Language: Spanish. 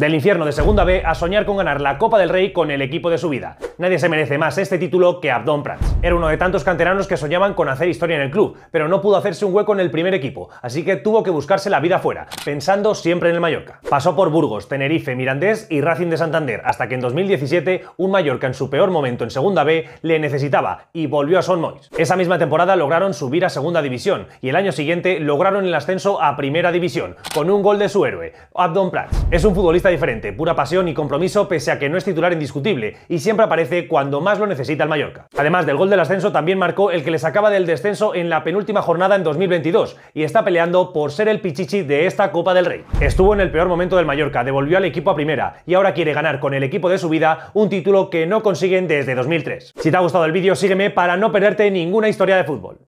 Del infierno de Segunda B a soñar con ganar la Copa del Rey con el equipo de su vida. Nadie se merece más este título que Abdon Prats. Era uno de tantos canteranos que soñaban con hacer historia en el club, pero no pudo hacerse un hueco en el primer equipo, así que tuvo que buscarse la vida fuera, pensando siempre en el Mallorca. Pasó por Burgos, Tenerife, Mirandés y Racing de Santander, hasta que en 2017 un Mallorca en su peor momento en Segunda B le necesitaba y volvió a Son Mois. Esa misma temporada lograron subir a Segunda División y el año siguiente lograron el ascenso a Primera División, con un gol de su héroe, Abdon Prats. Es un futbolista diferente, pura pasión y compromiso pese a que no es titular indiscutible y siempre aparece cuando más lo necesita el Mallorca. Además del gol del ascenso también marcó el que le sacaba del descenso en la penúltima jornada en 2022 y está peleando por ser el pichichi de esta Copa del Rey. Estuvo en el peor momento del Mallorca, devolvió al equipo a primera y ahora quiere ganar con el equipo de su vida un título que no consiguen desde 2003. Si te ha gustado el vídeo sígueme para no perderte ninguna historia de fútbol.